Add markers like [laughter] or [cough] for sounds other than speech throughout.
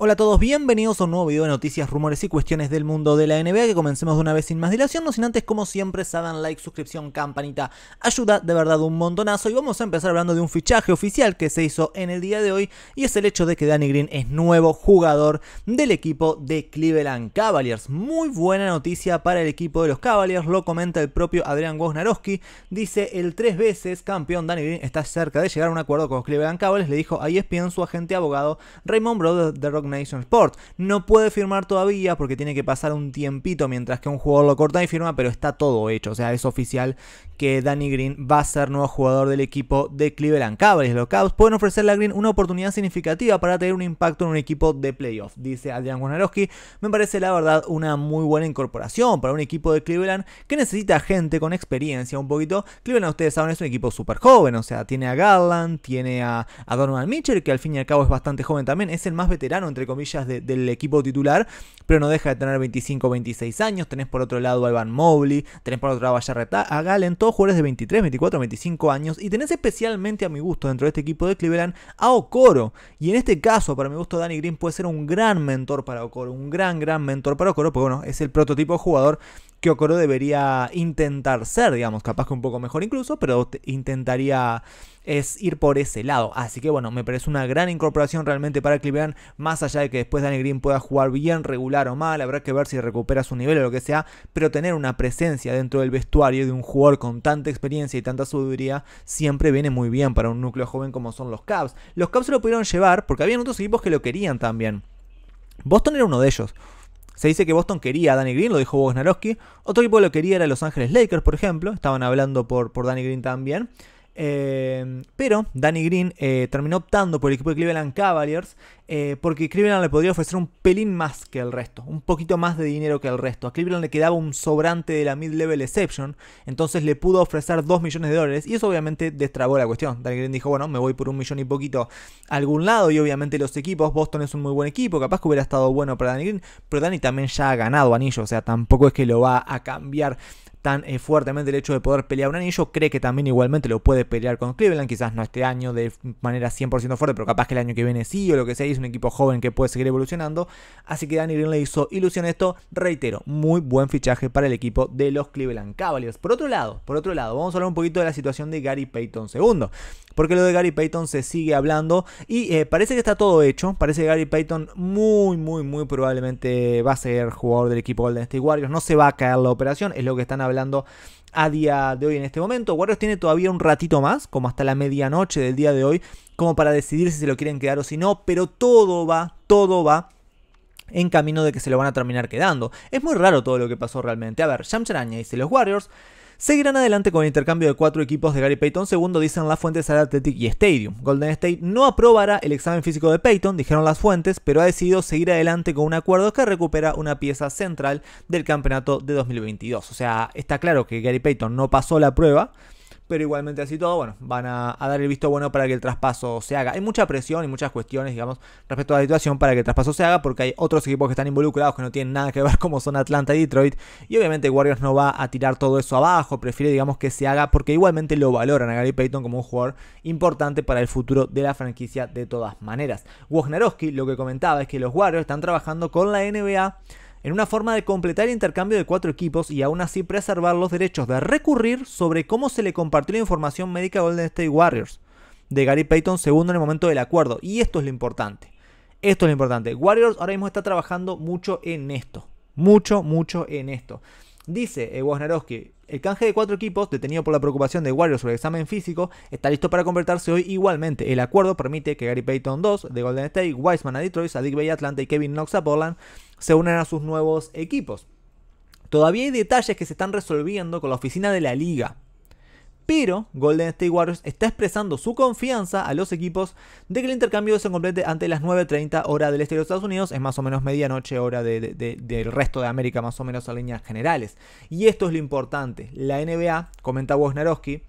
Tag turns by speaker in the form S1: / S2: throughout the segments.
S1: Hola a todos, bienvenidos a un nuevo video de noticias, rumores y cuestiones del mundo de la NBA que comencemos de una vez sin más dilación, no sin antes como siempre saben like, suscripción, campanita, ayuda de verdad un montonazo y vamos a empezar hablando de un fichaje oficial que se hizo en el día de hoy y es el hecho de que Danny Green es nuevo jugador del equipo de Cleveland Cavaliers. Muy buena noticia para el equipo de los Cavaliers, lo comenta el propio Adrián Wojnarowski, dice el tres veces campeón Danny Green está cerca de llegar a un acuerdo con Cleveland Cavaliers, le dijo a ESPN su agente abogado Raymond Brothers de Rock Nation Sport, No puede firmar todavía porque tiene que pasar un tiempito mientras que un jugador lo corta y firma, pero está todo hecho. O sea, es oficial que Danny Green va a ser nuevo jugador del equipo de Cleveland Cavaliers. Los Cavs pueden ofrecerle a Green una oportunidad significativa para tener un impacto en un equipo de playoff, dice Adrian Wojnarowski. Me parece la verdad una muy buena incorporación para un equipo de Cleveland que necesita gente con experiencia un poquito. Cleveland, ustedes saben, es un equipo súper joven, o sea, tiene a Garland, tiene a, Donovan Mitchell, que al fin y al cabo es bastante joven también, es el más veterano entre comillas, del equipo titular, pero no deja de tener 25 o 26 años. Tenés por otro lado a Ivan Mobley, tenés por otro lado a Jarrett a Galen, todos jugadores de 23, 24, 25 años, y tenés especialmente a mi gusto dentro de este equipo de Cleveland a Okoro. Y en este caso, para mi gusto, Danny Green puede ser un gran mentor para Okoro, un gran, gran mentor para Okoro, porque bueno, es el prototipo jugador Okoro debería intentar ser, digamos, capaz que un poco mejor incluso, pero intentaría es ir por ese lado. Así que bueno, me parece una gran incorporación realmente para Cleveland, más allá de que después Danny Green pueda jugar bien, regular o mal, habrá que ver si recupera su nivel o lo que sea, pero tener una presencia dentro del vestuario de un jugador con tanta experiencia y tanta sabiduría siempre viene muy bien para un núcleo joven como son los Cavs. Los Cavs se lo pudieron llevar porque habían otros equipos que lo querían también. Boston era uno de ellos. Se dice que Boston quería a Danny Green, lo dijo Wojnarowski. Otro equipo que lo quería era Los Ángeles Lakers, por ejemplo. Estaban hablando por, por Danny Green también. Eh, pero Danny Green eh, terminó optando por el equipo de Cleveland Cavaliers eh, porque Cleveland le podría ofrecer un pelín más que el resto, un poquito más de dinero que el resto. A Cleveland le quedaba un sobrante de la mid-level exception, entonces le pudo ofrecer 2 millones de dólares y eso obviamente destrabó la cuestión. Danny Green dijo, bueno, me voy por un millón y poquito a algún lado y obviamente los equipos, Boston es un muy buen equipo, capaz que hubiera estado bueno para Danny Green, pero Danny también ya ha ganado anillo, o sea, tampoco es que lo va a cambiar tan eh, fuertemente el hecho de poder pelear un anillo, cree que también igualmente lo puede pelear con Cleveland, quizás no este año de manera 100% fuerte, pero capaz que el año que viene sí o lo que sea, un equipo joven que puede seguir evolucionando. Así que Danny Green le hizo ilusión esto. Reitero, muy buen fichaje para el equipo de los Cleveland Cavaliers. Por otro lado, por otro lado, vamos a hablar un poquito de la situación de Gary Payton II. Porque lo de Gary Payton se sigue hablando y eh, parece que está todo hecho. Parece que Gary Payton muy, muy, muy probablemente va a ser jugador del equipo Golden State Warriors. No se va a caer la operación, es lo que están hablando a día de hoy en este momento. Warriors tiene todavía un ratito más, como hasta la medianoche del día de hoy, como para decidir si se lo quieren quedar o si no, pero todo va, todo va en camino de que se lo van a terminar quedando. Es muy raro todo lo que pasó realmente. A ver, Sham dice los Warriors Seguirán adelante con el intercambio de cuatro equipos de Gary Payton, segundo dicen las fuentes al Athletic y Stadium. Golden State no aprobará el examen físico de Payton, dijeron las fuentes, pero ha decidido seguir adelante con un acuerdo que recupera una pieza central del campeonato de 2022. O sea, está claro que Gary Payton no pasó la prueba, pero igualmente así todo, bueno, van a, dar el visto bueno para que el traspaso se haga. Hay mucha presión y muchas cuestiones, digamos, respecto a la situación para que el traspaso se haga, porque hay otros equipos que están involucrados que no tienen nada que ver, [laughs] como son Atlanta y Detroit, y obviamente Warriors no va a tirar todo eso abajo, prefiere, digamos, que se haga, porque igualmente lo valoran a Gary Payton como un jugador importante para el futuro de la franquicia de todas maneras. Wojnarowski lo que comentaba es que los Warriors están trabajando con la NBA en una forma de completar el intercambio de cuatro equipos y aún así preservar los derechos de recurrir sobre cómo se le compartió la información médica a Golden State Warriors de Gary Payton segundo en el momento del acuerdo. Y esto es lo importante. Esto es lo importante. Warriors ahora mismo está trabajando mucho en esto. Mucho, mucho en esto. Dice eh, Wojnarowski, el canje de cuatro equipos, detenido por la preocupación de Warriors sobre el examen físico, está listo para convertirse hoy igualmente. El acuerdo permite que Gary Payton 2 de Golden State, Wiseman a Detroit, Sadiq Bay Atlanta y Kevin Knox a Portland se unan a sus nuevos equipos. Todavía hay detalles que se están resolviendo con la oficina de la liga pero Golden State Warriors está expresando su confianza a los equipos de que el intercambio se complete antes de las 9.30 hora del este de los Estados Unidos, es más o menos medianoche hora del resto de América, más o menos a líneas generales. Y esto es lo importante, la NBA, comenta Wojnarowski,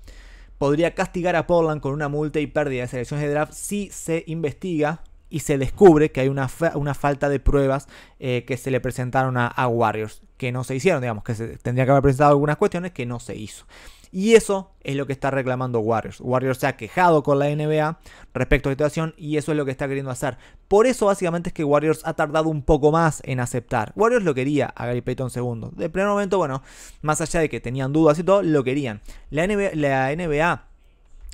S1: podría castigar a Portland con una multa y pérdida de selecciones de draft si se investiga y se descubre que hay una, una falta de pruebas eh, que se le presentaron a, Warriors, que no se hicieron, digamos, que se tendría que haber presentado algunas cuestiones que no se hizo. Y eso es lo que está reclamando Warriors. Warriors se ha quejado con la NBA respecto a la situación y eso es lo que está queriendo hacer. Por eso básicamente es que Warriors ha tardado un poco más en aceptar. Warriors lo quería a Gary Payton segundo. De primer momento, bueno, más allá de que tenían dudas y todo, lo querían. La NBA, la NBA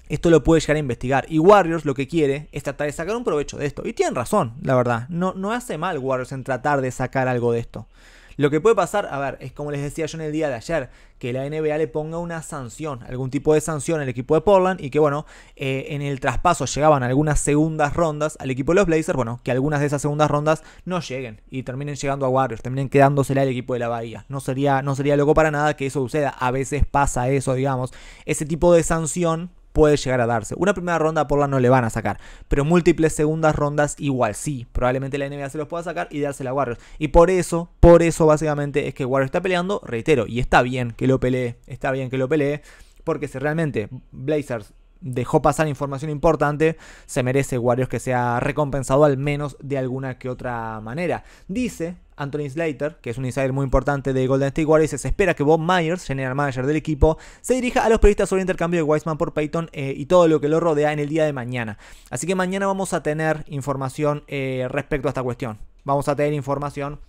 S1: esto lo puede llegar a investigar. Y Warriors lo que quiere es tratar de sacar un provecho de esto. Y tienen razón, la verdad. No, no hace mal Warriors en tratar de sacar algo de esto. Lo que puede pasar, a ver, es como les decía yo en el día de ayer, que la NBA le ponga una sanción, algún tipo de sanción al equipo de Portland y que, bueno, eh, en el traspaso llegaban algunas segundas rondas al equipo de los Blazers, bueno, que algunas de esas segundas rondas no lleguen y terminen llegando a Warriors, terminen quedándosela al equipo de la Bahía. No sería, no sería loco para nada que eso suceda, a veces pasa eso, digamos. Ese tipo de sanción puede llegar a darse. Una primera ronda por la no le van a sacar, pero múltiples segundas rondas igual sí. Probablemente la NBA se los pueda sacar y dársela a Warriors. Y por eso, por eso básicamente es que Warriors está peleando, reitero, y está bien que lo pelee, está bien que lo pelee, porque si realmente Blazers dejó pasar información importante, se merece Warriors que sea recompensado al menos de alguna que otra manera. Dice Anthony Slater, que es un insider muy importante de Golden State Warriors, se espera que Bob Myers, general manager del equipo, se dirija a los periodistas sobre el intercambio de Wiseman por Payton eh, y todo lo que lo rodea en el día de mañana. Así que mañana vamos a tener información eh, respecto a esta cuestión. Vamos a tener información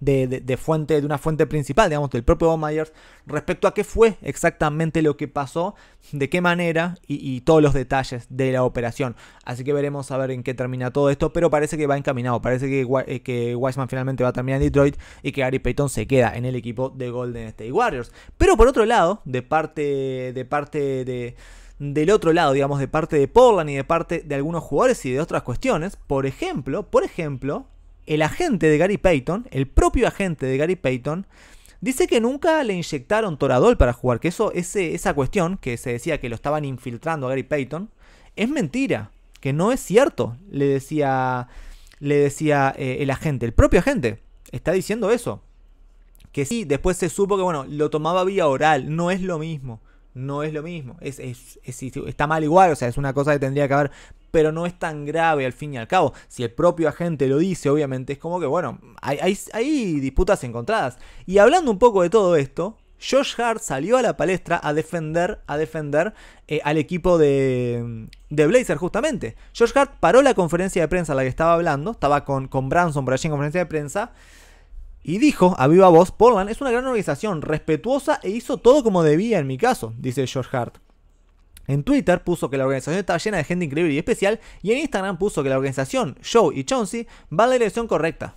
S1: de, fuente, de una fuente principal, digamos, del propio Bob respecto a qué fue exactamente lo que pasó, de qué manera y, todos los detalles de la operación. Así que veremos a ver en qué termina todo esto, pero parece que va encaminado, parece que, eh, que Wiseman finalmente va a terminar en Detroit y que Gary Payton se queda en el equipo de Golden State Warriors. Pero por otro lado, de parte de... Parte de del otro lado, digamos, de parte de Portland y de parte de algunos jugadores y de otras cuestiones. Por ejemplo, por ejemplo, el agente de Gary Payton, el propio agente de Gary Payton, dice que nunca le inyectaron toradol para jugar, que eso, esa cuestión que se decía que lo estaban infiltrando a Gary Payton, es mentira, que no es cierto, le decía, le decía eh, el agente, el propio agente, está diciendo eso. Que sí, después se supo que, bueno, lo tomaba vía oral, no es lo mismo no es lo mismo. está mal igual, o sea, es una cosa que tendría que haber pero no es tan grave al fin y al cabo. Si el propio agente lo dice, obviamente es como que, bueno, hay, hay, disputas encontradas. Y hablando un poco de todo esto, George Hart salió a la palestra a defender, a defender eh, al equipo de, de, Blazer, justamente. George Hart paró la conferencia de prensa a la que estaba hablando, estaba con, con Branson por allí en conferencia de prensa, y dijo a viva voz, Portland es una gran organización, respetuosa e hizo todo como debía en mi caso, dice George Hart. En Twitter puso que la organización estaba llena de gente increíble y especial, y en Instagram puso que la organización, Joe y Chauncey, va en la dirección correcta.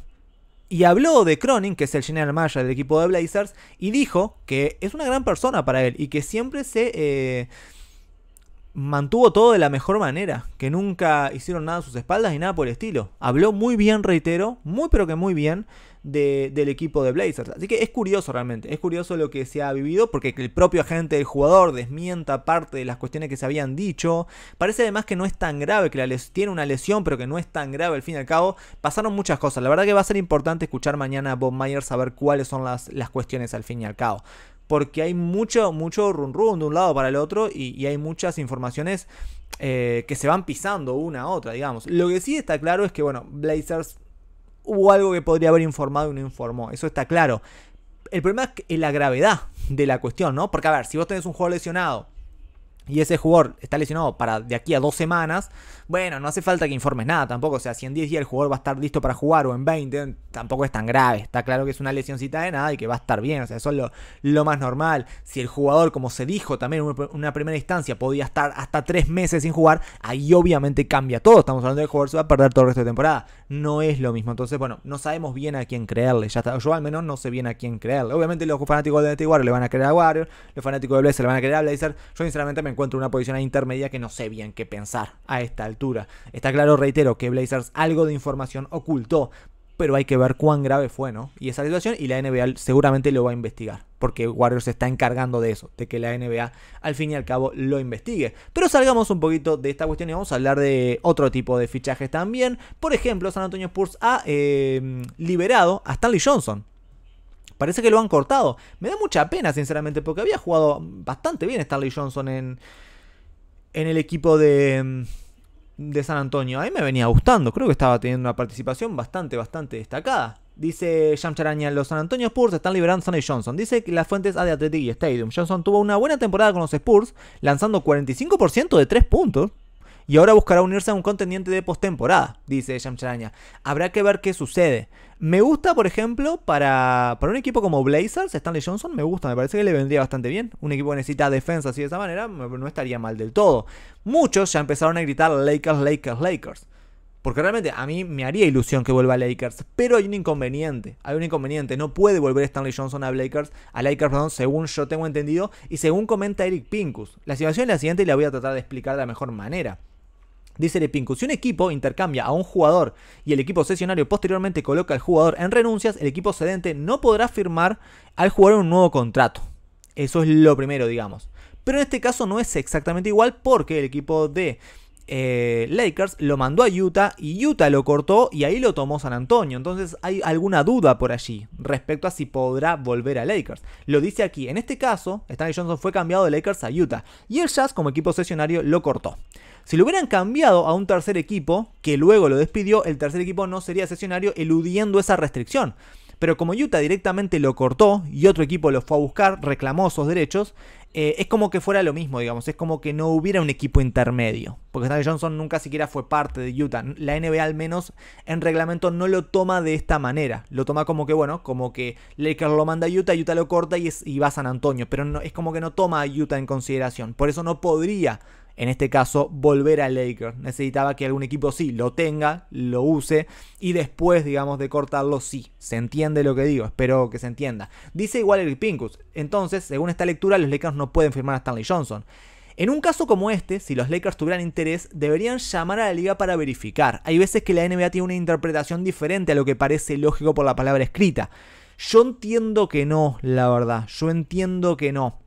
S1: Y habló de Cronin, que es el general manager del equipo de Blazers, y dijo que es una gran persona para él y que siempre se eh, mantuvo todo de la mejor manera, que nunca hicieron nada a sus espaldas ni nada por el estilo. Habló muy bien, reitero, muy pero que muy bien del equipo de Blazers. Así que es curioso realmente, es curioso lo que se ha vivido porque el propio agente del jugador desmienta parte de las cuestiones que se habían dicho. Parece además que no es tan grave, que tiene una lesión pero que no es tan grave al fin y al cabo. Pasaron muchas cosas, la verdad que va a ser importante escuchar mañana a Bob Myers saber cuáles son las, cuestiones al fin y al cabo porque hay mucho, mucho run run de un lado para el otro y, hay muchas informaciones eh, que se van pisando una a otra, digamos. Lo que sí está claro es que, bueno, Blazers hubo algo que podría haber informado y no informó. Eso está claro. El problema es la gravedad de la cuestión, ¿no? Porque, a ver, si vos tenés un juego lesionado y ese jugador está lesionado para de aquí a dos semanas, bueno, no hace falta que informes nada tampoco. O sea, si en 10 días el jugador va a estar listo para jugar o en 20, tampoco es tan grave. Está claro que es una lesioncita de nada y que va a estar bien. O sea, eso es lo, lo más normal. Si el jugador, como se dijo también en una primera instancia, podía estar hasta tres meses sin jugar, ahí obviamente cambia todo. Estamos hablando del jugador se va a perder todo el resto de temporada. No es lo mismo. Entonces, bueno, no sabemos bien a quién creerle. Ya Yo al menos no sé bien a quién creerle. Obviamente los fanáticos de Warrior le van a creer a Warrior, los fanáticos de Blazer le van a creer a Blazer. Yo sinceramente me encuentro una posición intermedia que no sé bien qué pensar a esta altura. Está claro, reitero, que Blazers algo de información ocultó, pero hay que ver cuán grave fue, ¿no? Y esa situación, y la NBA seguramente lo va a investigar, porque Warriors se está encargando de eso, de que la NBA al fin y al cabo lo investigue. Pero salgamos un poquito de esta cuestión y vamos a hablar de otro tipo de fichajes también. Por ejemplo, San Antonio Spurs ha eh, liberado a Stanley Johnson parece que lo han cortado. Me da mucha pena, sinceramente, porque había jugado bastante bien Starley Johnson en, en el equipo de, de San Antonio. A mí me venía gustando, creo que estaba teniendo una participación bastante, bastante destacada. Dice Jam Charaña, los San Antonio Spurs están liberando a Sonny Johnson. Dice que las fuentes A de Athletic Stadium. Johnson tuvo una buena temporada con los Spurs, lanzando 45% de 3 puntos y ahora buscará unirse a un contendiente de postemporada, dice Yamcharaña. Habrá que ver qué sucede. Me gusta, por ejemplo, para, para un equipo como Blazers, Stanley Johnson, me gusta, me parece que le vendría bastante bien. Un equipo que necesita defensa así de esa manera, no estaría mal del todo. Muchos ya empezaron a gritar Lakers, Lakers, Lakers. Porque realmente a mí me haría ilusión que vuelva a Lakers. Pero hay un inconveniente. Hay un inconveniente. No puede volver Stanley Johnson a Lakers. A Lakers, según yo tengo entendido. Y según comenta Eric Pincus. La situación es la siguiente y la voy a tratar de explicar de la mejor manera. Dice Lepinku, si un equipo intercambia a un jugador y el equipo sesionario posteriormente coloca al jugador en renuncias, el equipo cedente no podrá firmar al jugador un nuevo contrato. Eso es lo primero, digamos. Pero en este caso no es exactamente igual porque el equipo de eh, Lakers lo mandó a Utah y Utah lo cortó y ahí lo tomó San Antonio. Entonces hay alguna duda por allí respecto a si podrá volver a Lakers. Lo dice aquí, en este caso, Stanley Johnson fue cambiado de Lakers a Utah y el Jazz como equipo sesionario lo cortó. Si lo hubieran cambiado a un tercer equipo, que luego lo despidió, el tercer equipo no sería sesionario eludiendo esa restricción. Pero como Utah directamente lo cortó y otro equipo lo fue a buscar, reclamó sus derechos, eh, es como que fuera lo mismo, digamos. Es como que no hubiera un equipo intermedio. Porque Stanley Johnson nunca siquiera fue parte de Utah. La NBA al menos en reglamento no lo toma de esta manera. Lo toma como que, bueno, como que Lakers lo manda a Utah, Utah lo corta y, va a San Antonio. Pero no, es como que no toma a Utah en consideración. Por eso no podría en este caso, volver a Lakers. Necesitaba que algún equipo sí lo tenga, lo use y después, digamos, de cortarlo, sí. Se entiende lo que digo, espero que se entienda. Dice igual el Pincus. Entonces, según esta lectura, los Lakers no pueden firmar a Stanley Johnson. En un caso como este, si los Lakers tuvieran interés, deberían llamar a la liga para verificar. Hay veces que la NBA tiene una interpretación diferente a lo que parece lógico por la palabra escrita. Yo entiendo que no, la verdad. Yo entiendo que no.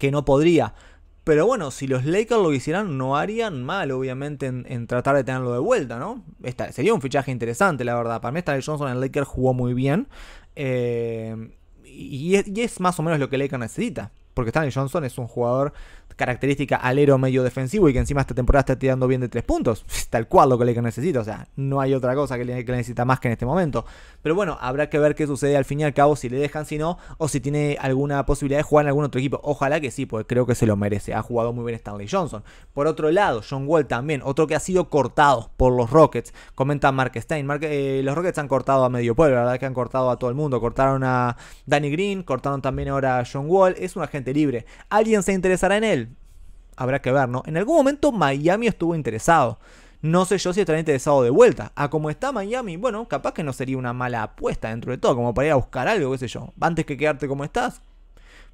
S1: Que no podría. Pero bueno, si los Lakers lo hicieran, no harían mal, obviamente, en, tratar de tenerlo de vuelta, ¿no? Esta, sería un fichaje interesante, la verdad. Para mí, Stanley Johnson en Lakers jugó muy bien. Eh, y, es, y, es, más o menos lo que Lakers necesita. Porque Stanley Johnson es un jugador característica alero medio defensivo y que encima esta temporada está tirando bien de tres puntos. Tal cual lo que le necesita, o sea, no hay otra cosa que le necesita más que en este momento. Pero bueno, habrá que ver qué sucede al fin y al cabo, si le dejan, si no, o si tiene alguna posibilidad de jugar en algún otro equipo. Ojalá que sí, porque creo que se lo merece. Ha jugado muy bien Stanley Johnson. Por otro lado, John Wall también, otro que ha sido cortado por los Rockets, comenta Mark Stein. Eh, los Rockets han cortado a medio pueblo, la verdad que han cortado a todo el mundo. Cortaron a Danny Green, cortaron también ahora a John Wall. Es un agente libre. ¿Alguien se interesará en él? habrá que ver, ¿no? En algún momento Miami estuvo interesado. No sé yo si estará interesado de vuelta. A ah, como está Miami, bueno, capaz que no sería una mala apuesta dentro de todo, como para ir a buscar algo, qué sé yo. Antes que quedarte como estás,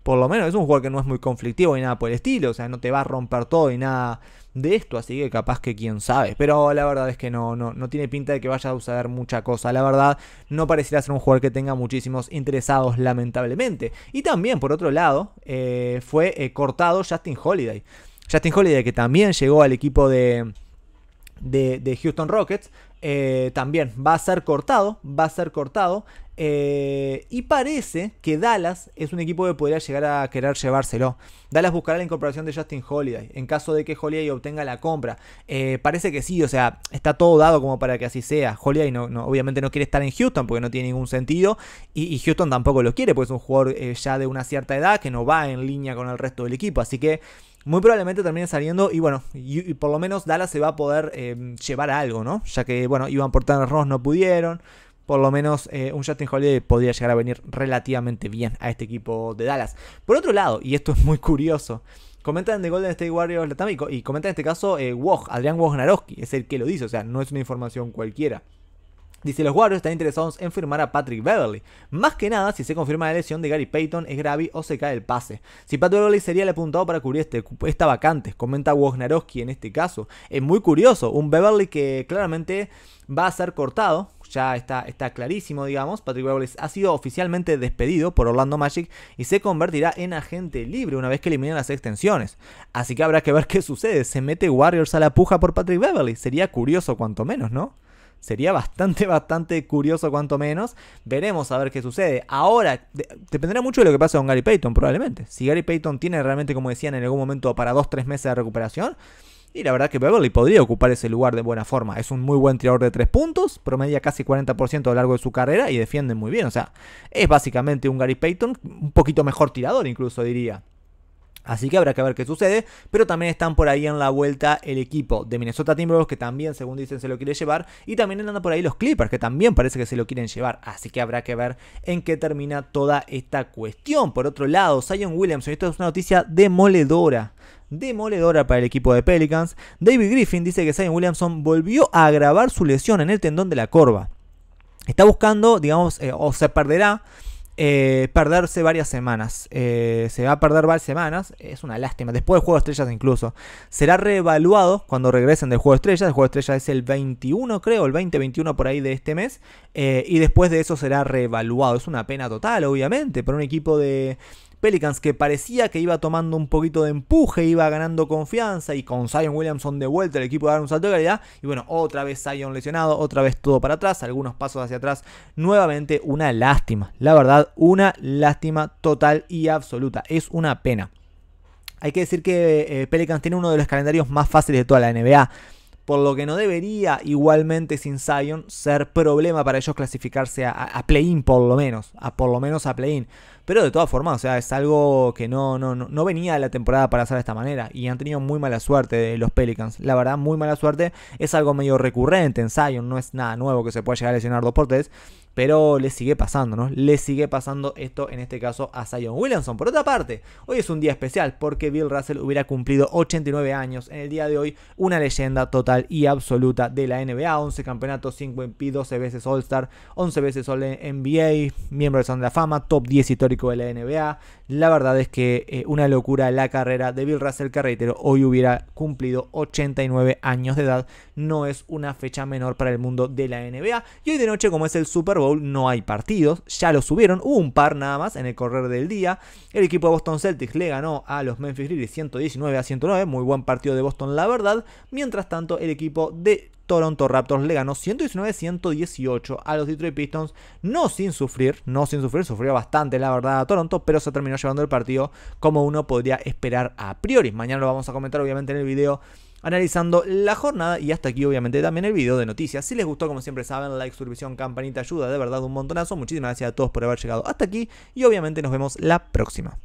S1: por lo menos es un jugador que no es muy conflictivo y nada por el estilo, o sea, no te va a romper todo y nada de esto, así que capaz que quién sabe, pero la verdad es que no, no, no tiene pinta de que vaya a usar mucha cosa, la verdad no pareciera ser un jugador que tenga muchísimos interesados lamentablemente. Y también por otro lado, eh, fue eh, cortado Justin Holiday. Justin Holiday, que también llegó al equipo de, Houston Rockets, eh, también va a ser cortado, va a ser cortado. Eh, y parece que Dallas es un equipo que podría llegar a querer llevárselo. Dallas buscará la incorporación de Justin Holiday en caso de que Holiday obtenga la compra. Eh, parece que sí, o sea, está todo dado como para que así sea. Holiday no, obviamente no quiere estar en Houston porque no tiene ningún sentido. Y, Houston tampoco lo quiere porque es un jugador ya de una cierta edad que no va en línea con el resto del equipo. Así que muy probablemente termine saliendo y bueno, y, por lo menos Dallas se va a poder em, llevar a algo, ¿no? Ya que, bueno, iban por Tanner Ross, no pudieron. Por lo menos eh, un Justin Holiday podría llegar a venir relativamente bien a este equipo de Dallas. Por otro lado, y esto es muy curioso, comentan de Golden State Warriors Latam y, comentan en este caso eh, Woj, Adrián Wojnarowski, es el que lo dice, o sea, no es una información cualquiera. Dice, los Warriors están interesados en firmar a Patrick Beverly. Más que nada, si se confirma la lesión de Gary Payton, es grave o se cae el pase. Si Patrick Beverly sería el apuntado para cubrir este, esta vacante, comenta Wojnarowski en este caso. Es muy curioso, un Beverly que claramente va a ser cortado, ya está, está clarísimo, digamos. Patrick Beverly ha sido oficialmente despedido por Orlando Magic y se convertirá en agente libre una vez que eliminen las extensiones. Así que habrá que ver qué sucede. ¿Se mete Warriors a la puja por Patrick Beverly? Sería curioso cuanto menos, ¿no? Sería bastante, [laughs] bastante curioso, cuanto menos. Veremos a ver qué sucede. Ahora, dependerá mucho de lo que pase con Gary Payton, probablemente. Si Gary Payton tiene realmente, como decían, en algún momento para 2-3 meses de recuperación. Y la verdad que Beverly podría ocupar ese lugar de buena forma. Es un muy buen tirador de 3 puntos, promedia casi 40% a lo largo de su carrera y defiende muy bien. O sea, es básicamente un Gary Payton, un poquito mejor tirador incluso diría. Así que habrá que ver qué sucede. Pero también están por ahí en la vuelta el equipo de Minnesota Timberwolves, que también, según dicen, se lo quiere llevar. Y también andan por ahí los Clippers, que también parece que se lo quieren llevar. Así que habrá que ver en qué termina toda esta cuestión. Por otro lado, Zion Williamson, esto es una noticia demoledora demoledora para el equipo de Pelicans. David Griffin dice que Zion Williamson volvió a agravar su lesión en el tendón de la corva. Está buscando, digamos, eh, o se perderá eh, perderse varias semanas. Eh, se va a perder varias semanas, es una lástima. Después del juego de estrellas, incluso será reevaluado cuando regresen del juego de estrellas. El juego de estrellas es el 21, creo, el 20-21 por ahí de este mes. Eh, y después de eso será reevaluado. Es una pena total, obviamente, para un equipo de Pelicans, que parecía que iba tomando un poquito de empuje, iba ganando confianza y con Zion Williamson de vuelta el equipo dar un salto de calidad. Y bueno, otra vez Zion lesionado, otra vez todo para atrás, algunos pasos hacia atrás. Nuevamente una lástima, la verdad, una lástima total y absoluta. Es una pena. Hay que decir que eh, Pelicans tiene uno de los calendarios más fáciles de toda la NBA por lo que no debería igualmente sin Zion ser problema para ellos clasificarse a, a play-in por lo menos, a por lo menos a play-in. Pero de todas formas, o sea, es algo que no, no, no, no venía la temporada para hacer de esta manera. Y han tenido muy mala suerte los Pelicans. La verdad, muy mala suerte. Es algo medio recurrente en Zion. No es nada nuevo que se pueda llegar a lesionar dos portes pero le sigue pasando, ¿no? Le sigue pasando esto en este caso a Zion Williamson. Por otra parte, hoy es un día especial porque Bill Russell hubiera cumplido 89 años en el día de hoy, una leyenda total y absoluta de la NBA, 11 campeonatos, 5 MP, 12 veces All-Star, 11 veces All-NBA, miembro de la Fama, top 10 histórico de la NBA. La verdad es que eh, una locura la carrera de Bill Russell Carretero. hoy hubiera cumplido 89 años de edad, no es una fecha menor para el mundo de la NBA. Y hoy de noche, como es el Super Bowl, no hay partidos, ya lo subieron, hubo un par nada más en el correr del día. El equipo de Boston Celtics le ganó a los Memphis Grizzlies 119 a 109, muy buen partido de Boston la verdad. Mientras tanto, el equipo de Toronto Raptors le ganó 119-118 a los Detroit Pistons, no sin sufrir, no sin sufrir, sufrió bastante la verdad a Toronto, pero se terminó llevando el partido como uno podría esperar a priori. Mañana lo vamos a comentar obviamente en el video analizando la jornada y hasta aquí obviamente también el video de noticias. Si les gustó, como siempre saben, like, suscripción, campanita, ayuda de verdad un montonazo. Muchísimas gracias a todos por haber llegado hasta aquí y obviamente nos vemos la próxima.